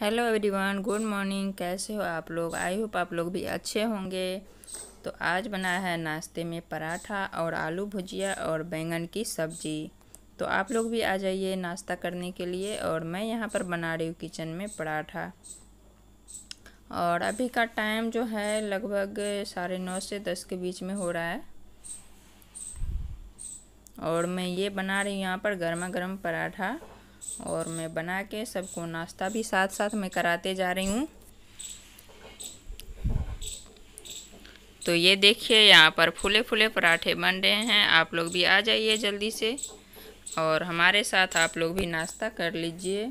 hello everyone good morning कैसे हो आप लोग आई होप आप लोग भी अच्छे होंगे तो आज बना है नाश्ते में पराठा और आलू भुजिया और बैंगन की सब्जी तो आप लोग भी आ जाइए नाश्ता करने के लिए और मैं यहाँ पर बना रही हूँ किचन में पराठा और अभी का टाइम जो है लगभग साढ़े नौ से दस के बीच में हो रहा है और मैं ये बना रही हूँ यहाँ पर गर्मा गर्म पराठा और मैं बना के सबको नाश्ता भी साथ साथ मैं कराते जा रही हूँ तो ये देखिए यहाँ पर फूले फूले पराठे बन रहे हैं आप लोग भी आ जाइए जल्दी से और हमारे साथ आप लोग भी नाश्ता कर लीजिए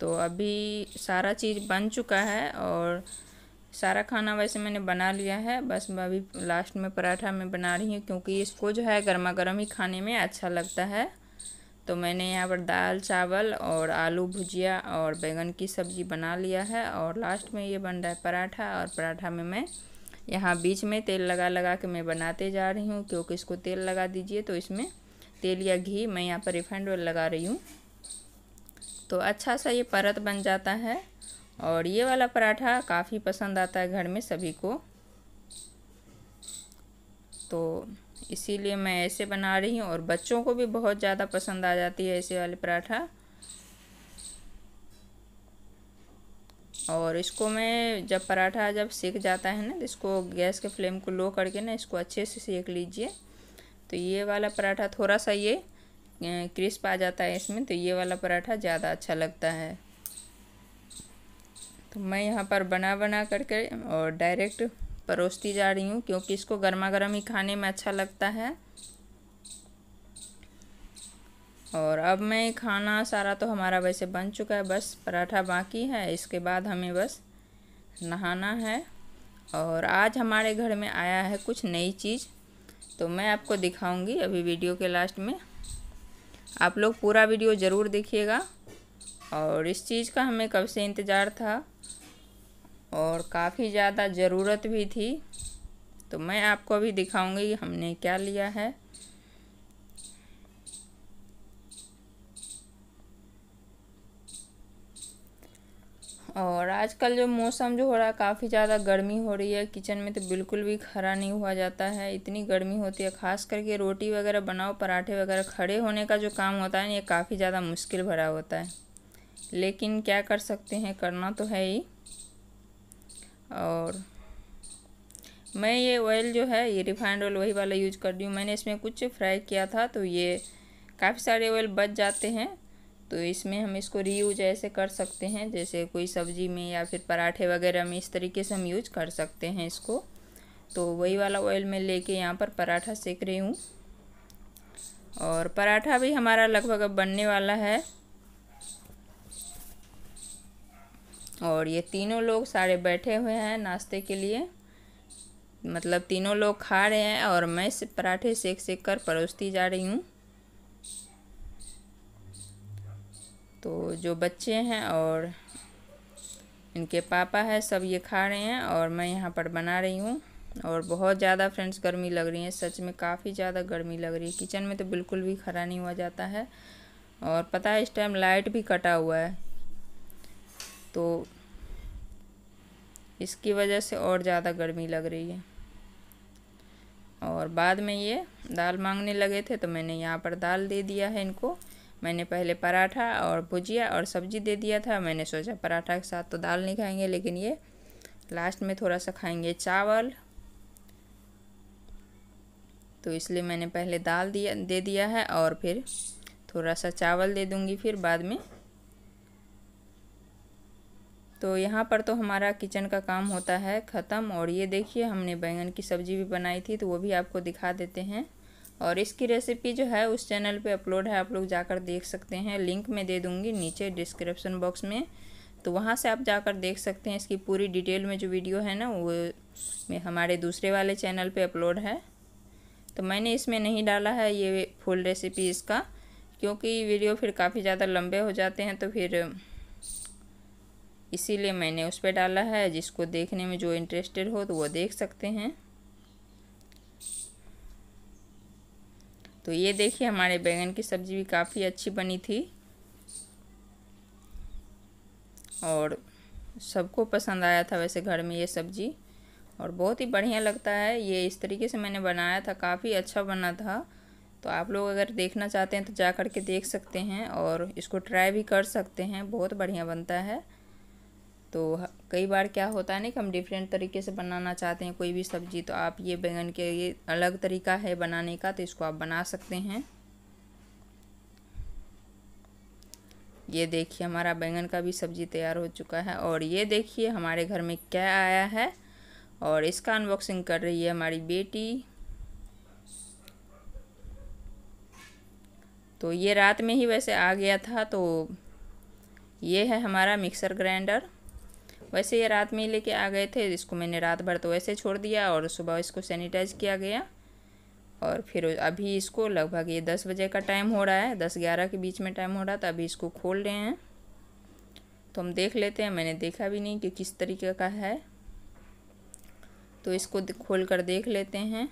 तो अभी सारा चीज़ बन चुका है और सारा खाना वैसे मैंने बना लिया है बस अभी लास्ट में पराठा मैं बना रही हूँ क्योंकि इसको जो है गर्मा गर्म ही खाने में अच्छा लगता है तो मैंने यहाँ पर दाल चावल और आलू भुजिया और बैंगन की सब्ज़ी बना लिया है और लास्ट में ये बन रहा है पराठा और पराठा में मैं यहाँ बीच में तेल लगा लगा के मैं बनाते जा रही हूँ क्योंकि इसको तेल लगा दीजिए तो इसमें तेल या घी मैं यहाँ पर रिफाइंड ऑयल लगा रही हूँ तो अच्छा सा ये परत बन जाता है और ये वाला पराठा काफ़ी पसंद आता है घर में सभी को तो इसीलिए मैं ऐसे बना रही हूँ और बच्चों को भी बहुत ज़्यादा पसंद आ जाती है ऐसे वाले पराठा और इसको मैं जब पराठा जब सेक जाता है ना तो इसको गैस के फ्लेम को लो करके ना इसको अच्छे से सेक लीजिए तो ये वाला पराठा थोड़ा सा ये क्रिस्प आ जाता है इसमें तो ये वाला पराठा ज़्यादा अच्छा लगता है मैं यहाँ पर बना बना करके और डायरेक्ट परोसती जा रही हूँ क्योंकि इसको गर्मा गर्म ही खाने में अच्छा लगता है और अब मैं खाना सारा तो हमारा वैसे बन चुका है बस पराठा बाकी है इसके बाद हमें बस नहाना है और आज हमारे घर में आया है कुछ नई चीज़ तो मैं आपको दिखाऊंगी अभी वीडियो के लास्ट में आप लोग पूरा वीडियो ज़रूर देखिएगा और इस चीज़ का हमें कब से इंतज़ार था और काफ़ी ज़्यादा ज़रूरत भी थी तो मैं आपको अभी दिखाऊंगी हमने क्या लिया है और आजकल जो मौसम जो हो रहा है काफ़ी ज़्यादा गर्मी हो रही है किचन में तो बिल्कुल भी खड़ा नहीं हुआ जाता है इतनी गर्मी होती है ख़ास करके रोटी वगैरह बनाओ पराठे वगैरह खड़े होने का जो काम होता है ना ये काफ़ी ज़्यादा मुश्किल भरा होता है लेकिन क्या कर सकते हैं करना तो है ही और मैं ये ऑयल जो है ये रिफाइंड ऑयल वही वाला यूज कर रही हूँ मैंने इसमें कुछ फ्राई किया था तो ये काफ़ी सारे ऑयल बच जाते हैं तो इसमें हम इसको रीयूज ऐसे कर सकते हैं जैसे कोई सब्जी में या फिर पराठे वगैरह में इस तरीके से हम यूज कर सकते हैं इसको तो वही वाला ऑयल मैं लेके यहाँ पर पराठा सेक रही हूँ और पराठा भी हमारा लगभग अब बनने वाला है और ये तीनों लोग सारे बैठे हुए हैं नाश्ते के लिए मतलब तीनों लोग खा रहे हैं और मैं से पराठे सेक सेक कर परोसती जा रही हूँ तो जो बच्चे हैं और इनके पापा हैं सब ये खा रहे हैं और मैं यहाँ पर बना रही हूँ और बहुत ज़्यादा फ्रेंड्स गर्मी लग रही है सच में काफ़ी ज़्यादा गर्मी लग रही है किचन में तो बिल्कुल भी खड़ा नहीं हुआ जाता है और पता है इस टाइम लाइट भी कटा हुआ है तो इसकी वजह से और ज़्यादा गर्मी लग रही है और बाद में ये दाल मांगने लगे थे तो मैंने यहाँ पर दाल दे दिया है इनको मैंने पहले पराठा और भुजिया और सब्जी दे दिया था मैंने सोचा पराठा के साथ तो दाल नहीं खाएंगे लेकिन ये लास्ट में थोड़ा सा खाएंगे चावल तो इसलिए मैंने पहले दाल दिया दे दिया है और फिर थोड़ा सा चावल दे दूँगी फिर बाद में तो यहाँ पर तो हमारा किचन का काम होता है ख़त्म और ये देखिए हमने बैंगन की सब्ज़ी भी बनाई थी तो वो भी आपको दिखा देते हैं और इसकी रेसिपी जो है उस चैनल पे अपलोड है आप लोग जाकर देख सकते हैं लिंक मैं दे दूँगी नीचे डिस्क्रिप्शन बॉक्स में तो वहाँ से आप जाकर देख सकते हैं इसकी पूरी डिटेल में जो वीडियो है ना वो में हमारे दूसरे वाले चैनल पर अपलोड है तो मैंने इसमें नहीं डाला है ये फुल रेसिपी इसका क्योंकि वीडियो फिर काफ़ी ज़्यादा लंबे हो जाते हैं तो फिर इसीलिए मैंने उस पर डाला है जिसको देखने में जो इंटरेस्टेड हो तो वो देख सकते हैं तो ये देखिए हमारे बैंगन की सब्ज़ी भी काफ़ी अच्छी बनी थी और सबको पसंद आया था वैसे घर में ये सब्ज़ी और बहुत ही बढ़िया लगता है ये इस तरीके से मैंने बनाया था काफ़ी अच्छा बना था तो आप लोग अगर देखना चाहते हैं तो जा कर के देख सकते हैं और इसको ट्राई भी कर सकते हैं बहुत बढ़िया बनता है तो कई बार क्या होता है ना कि हम डिफरेंट तरीके से बनाना चाहते हैं कोई भी सब्ज़ी तो आप ये बैंगन के ये अलग तरीका है बनाने का तो इसको आप बना सकते हैं ये देखिए हमारा बैंगन का भी सब्ज़ी तैयार हो चुका है और ये देखिए हमारे घर में क्या आया है और इसका अनबॉक्सिंग कर रही है हमारी बेटी तो ये रात में ही वैसे आ गया था तो ये है हमारा मिक्सर ग्राइंडर वैसे ये रात में ही लेके आ गए थे इसको मैंने रात भर तो वैसे छोड़ दिया और सुबह इसको सैनिटाइज किया गया और फिर अभी इसको लगभग ये दस बजे का टाइम हो रहा है दस ग्यारह के बीच में टाइम हो रहा था अभी इसको खोल रहे हैं तो हम देख लेते हैं मैंने देखा भी नहीं कि किस तरीके का है तो इसको खोल कर देख लेते हैं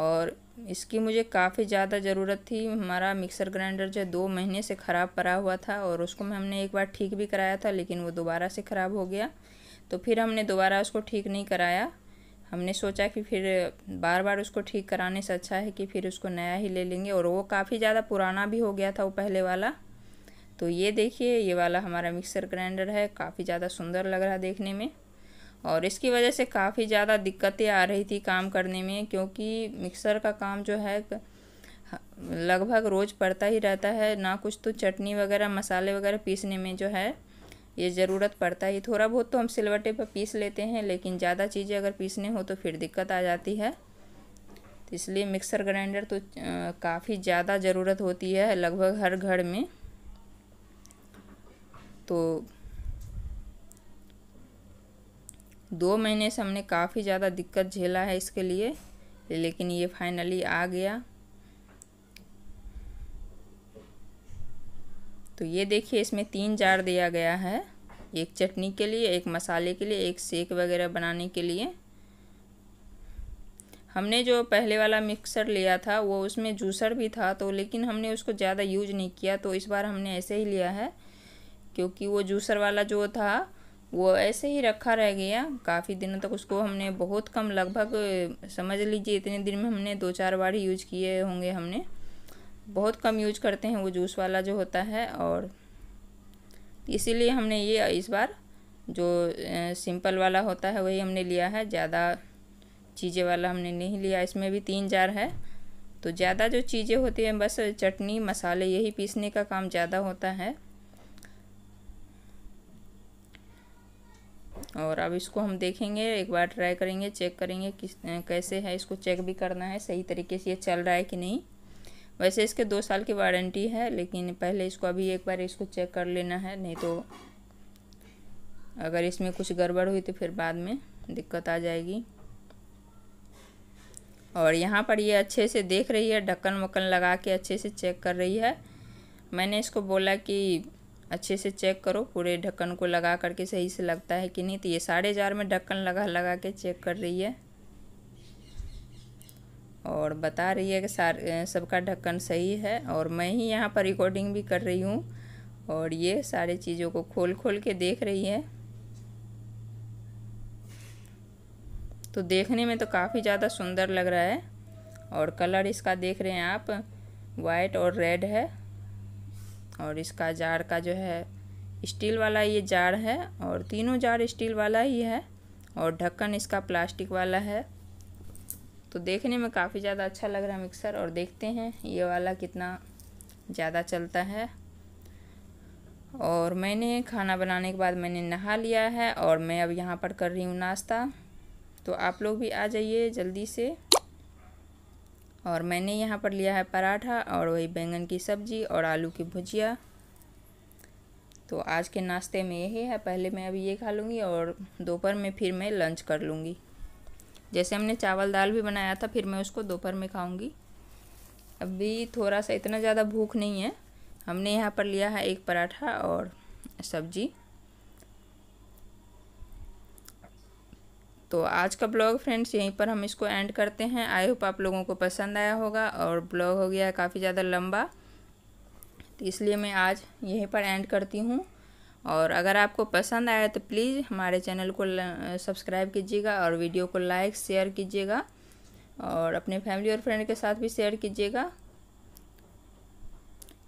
और इसकी मुझे काफ़ी ज़्यादा ज़रूरत थी हमारा मिक्सर ग्राइंडर जो दो महीने से ख़राब पड़ा हुआ था और उसको हमने एक बार ठीक भी कराया था लेकिन वो दोबारा से ख़राब हो गया तो फिर हमने दोबारा उसको ठीक नहीं कराया हमने सोचा कि फिर बार बार उसको ठीक कराने से अच्छा है कि फिर उसको नया ही ले लेंगे और वो काफ़ी ज़्यादा पुराना भी हो गया था वो पहले वाला तो ये देखिए ये वाला हमारा मिक्सर ग्राइंडर है काफ़ी ज़्यादा सुंदर लग रहा देखने में और इसकी वजह से काफ़ी ज़्यादा दिक्कतें आ रही थी काम करने में क्योंकि मिक्सर का काम जो है लगभग रोज़ पड़ता ही रहता है ना कुछ तो चटनी वगैरह मसाले वगैरह पीसने में जो है ये ज़रूरत पड़ता ही थोड़ा बहुत तो हम सिलवटे पर पीस लेते हैं लेकिन ज़्यादा चीज़ें अगर पीसने हो तो फिर दिक्कत आ जाती है तो इसलिए मिक्सर ग्राइंडर तो काफ़ी ज़्यादा ज़रूरत होती है लगभग हर घर में तो दो महीने से हमने काफ़ी ज़्यादा दिक्कत झेला है इसके लिए लेकिन ये फाइनली आ गया तो ये देखिए इसमें तीन जार दिया गया है एक चटनी के लिए एक मसाले के लिए एक सेक वगैरह बनाने के लिए हमने जो पहले वाला मिक्सर लिया था वो उसमें जूसर भी था तो लेकिन हमने उसको ज़्यादा यूज नहीं किया तो इस बार हमने ऐसे ही लिया है क्योंकि वो जूसर वाला जो था वो ऐसे ही रखा रह गया काफ़ी दिनों तक उसको हमने बहुत कम लगभग समझ लीजिए इतने दिन में हमने दो चार बार ही यूज किए होंगे हमने बहुत कम यूज करते हैं वो जूस वाला जो होता है और इसीलिए हमने ये इस बार जो सिंपल वाला होता है वही हमने लिया है ज़्यादा चीज़ें वाला हमने नहीं लिया इसमें भी तीन जार है तो ज़्यादा जो चीज़ें होती हैं बस चटनी मसाले यही पीसने का काम ज़्यादा होता है और अब इसको हम देखेंगे एक बार ट्राई करेंगे चेक करेंगे किस कैसे है इसको चेक भी करना है सही तरीके से ये चल रहा है कि नहीं वैसे इसके दो साल की वारंटी है लेकिन पहले इसको अभी एक बार इसको चेक कर लेना है नहीं तो अगर इसमें कुछ गड़बड़ हुई तो फिर बाद में दिक्कत आ जाएगी और यहाँ पर ये अच्छे से देख रही है ढक्कन वक्कन लगा के अच्छे से चेक कर रही है मैंने इसको बोला कि अच्छे से चेक करो पूरे ढक्कन को लगा करके सही से लगता है कि नहीं तो ये साढ़े हज़ार में ढक्कन लगा लगा के चेक कर रही है और बता रही है कि सार सबका ढक्कन सही है और मैं ही यहाँ पर रिकॉर्डिंग भी कर रही हूँ और ये सारे चीज़ों को खोल खोल के देख रही है तो देखने में तो काफ़ी ज़्यादा सुंदर लग रहा है और कलर इसका देख रहे हैं आप वाइट और रेड है और इसका जार का जो है स्टील वाला ये जार है और तीनों जार स्टील वाला ही है और ढक्कन इसका प्लास्टिक वाला है तो देखने में काफ़ी ज़्यादा अच्छा लग रहा है मिक्सर और देखते हैं ये वाला कितना ज़्यादा चलता है और मैंने खाना बनाने के बाद मैंने नहा लिया है और मैं अब यहाँ पर कर रही हूँ नाश्ता तो आप लोग भी आ जाइए जल्दी से और मैंने यहाँ पर लिया है पराठा और वही बैंगन की सब्ज़ी और आलू की भुजिया तो आज के नाश्ते में यही है पहले मैं अभी ये खा लूँगी और दोपहर में फिर मैं लंच कर लूँगी जैसे हमने चावल दाल भी बनाया था फिर मैं उसको दोपहर में खाऊँगी अभी थोड़ा सा इतना ज़्यादा भूख नहीं है हमने यहाँ पर लिया है एक पराठा और सब्जी तो आज का ब्लॉग फ्रेंड्स यहीं पर हम इसको एंड करते हैं आई होप आप लोगों को पसंद आया होगा और ब्लॉग हो गया है काफ़ी ज़्यादा लंबा तो इसलिए मैं आज यहीं पर एंड करती हूँ और अगर आपको पसंद आया तो प्लीज़ हमारे चैनल को सब्सक्राइब कीजिएगा और वीडियो को लाइक शेयर कीजिएगा और अपने फैमिली और फ्रेंड के साथ भी शेयर कीजिएगा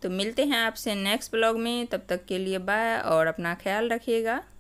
तो मिलते हैं आपसे नेक्स्ट ब्लॉग में तब तक के लिए बाय और अपना ख्याल रखिएगा